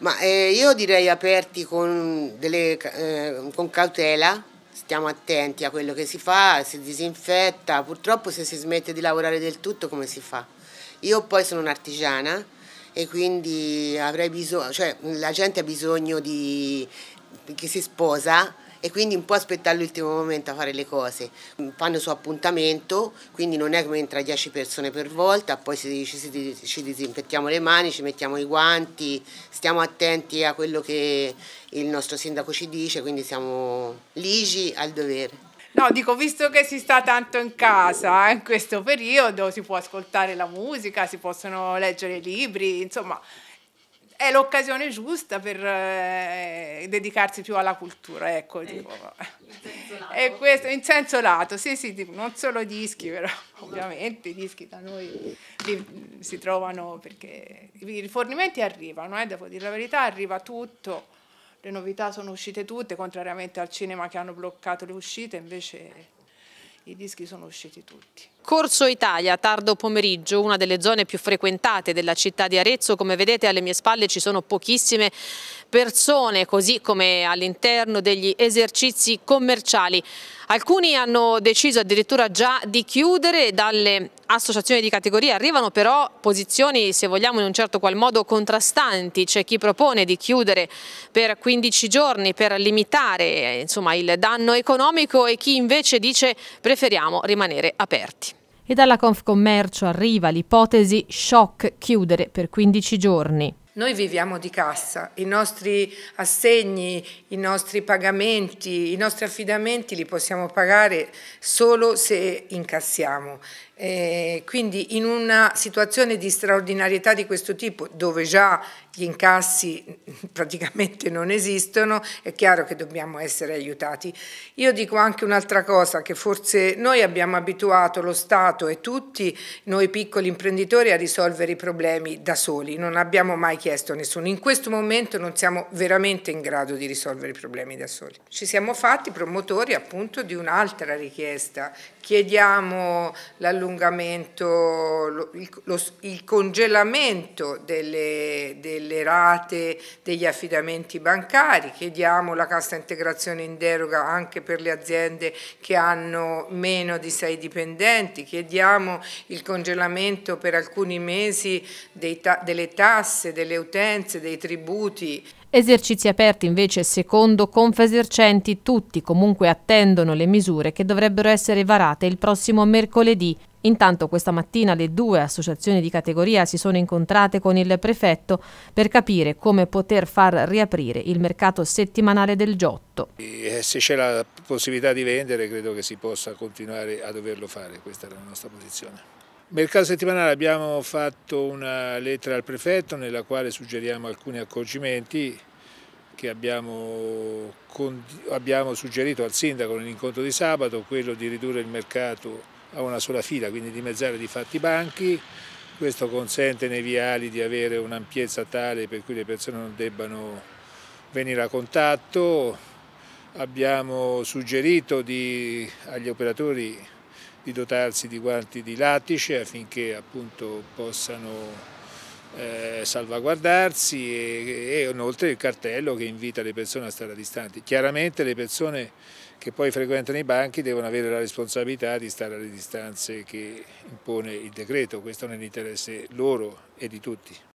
Ma eh, io direi aperti con, delle, eh, con, cautela, stiamo attenti a quello che si fa, si disinfetta, purtroppo se si smette di lavorare del tutto come si fa? Io poi sono un'artigiana e quindi avrei bisogno, cioè la gente ha bisogno di, chi si sposa e quindi un po' aspettare l'ultimo momento a fare le cose. Fanno su appuntamento, quindi non è come entra 10 persone per volta, poi ci, ci, ci disinfettiamo le mani, ci mettiamo i guanti, stiamo attenti a quello che il nostro sindaco ci dice, quindi siamo ligi al dovere. No, dico, visto che si sta tanto in casa eh, in questo periodo, si può ascoltare la musica, si possono leggere libri, insomma, è l'occasione giusta per eh, dedicarsi più alla cultura, ecco. Eh, tipo. E questo in senso lato, sì, sì, tipo, non solo dischi, però ovviamente i dischi da noi li, mm, si trovano perché i rifornimenti arrivano, eh, devo dire la verità, arriva tutto, le novità sono uscite tutte, contrariamente al cinema che hanno bloccato le uscite, invece i dischi sono usciti tutti. Corso Italia, tardo pomeriggio, una delle zone più frequentate della città di Arezzo. Come vedete alle mie spalle ci sono pochissime persone, così come all'interno degli esercizi commerciali. Alcuni hanno deciso addirittura già di chiudere, dalle associazioni di categoria arrivano però posizioni, se vogliamo, in un certo qual modo contrastanti. C'è chi propone di chiudere per 15 giorni per limitare insomma, il danno economico e chi invece dice preferiamo rimanere aperti. E dalla Confcommercio arriva l'ipotesi shock chiudere per 15 giorni. Noi viviamo di cassa, i nostri assegni, i nostri pagamenti, i nostri affidamenti li possiamo pagare solo se incassiamo. Eh, quindi in una situazione di straordinarietà di questo tipo, dove già gli incassi praticamente non esistono, è chiaro che dobbiamo essere aiutati. Io dico anche un'altra cosa, che forse noi abbiamo abituato lo Stato e tutti noi piccoli imprenditori a risolvere i problemi da soli, non abbiamo mai chiesto chiesto a nessuno. In questo momento non siamo veramente in grado di risolvere i problemi da soli. Ci siamo fatti promotori appunto di un'altra richiesta. Chiediamo l'allungamento, lo, il, congelamento delle, delle rate degli affidamenti bancari, chiediamo la cassa integrazione in deroga anche per le aziende che hanno meno di sei dipendenti, chiediamo il congelamento per alcuni mesi dei ta delle tasse, delle utenze, dei tributi. Esercizi aperti invece secondo Confesercenti tutti comunque attendono le misure che dovrebbero essere varate il prossimo mercoledì. Intanto questa mattina le due associazioni di categoria si sono incontrate con il prefetto per capire come poter far riaprire il mercato settimanale del Giotto. Eh, se c'è la possibilità di vendere credo che si possa continuare a doverlo fare, questa è la nostra posizione. Mercato settimanale abbiamo fatto una lettera al prefetto nella quale suggeriamo alcuni accorgimenti che abbiamo, abbiamo suggerito al sindaco nell'incontro di sabato, quello di ridurre il mercato a una sola fila, quindi di dimezzare di fatti banchi, questo consente nei viali di avere un'ampiezza tale per cui le persone non debbano venire a contatto, abbiamo suggerito di, agli operatori di dotarsi di guanti di lattice affinché appunto possano eh, salvaguardarsi e, e, inoltre il cartello che invita le persone a stare distanti. Chiaramente le persone che poi frequentano i banchi devono avere la responsabilità di stare alle distanze che impone il decreto, questo nell'interesse loro e di tutti.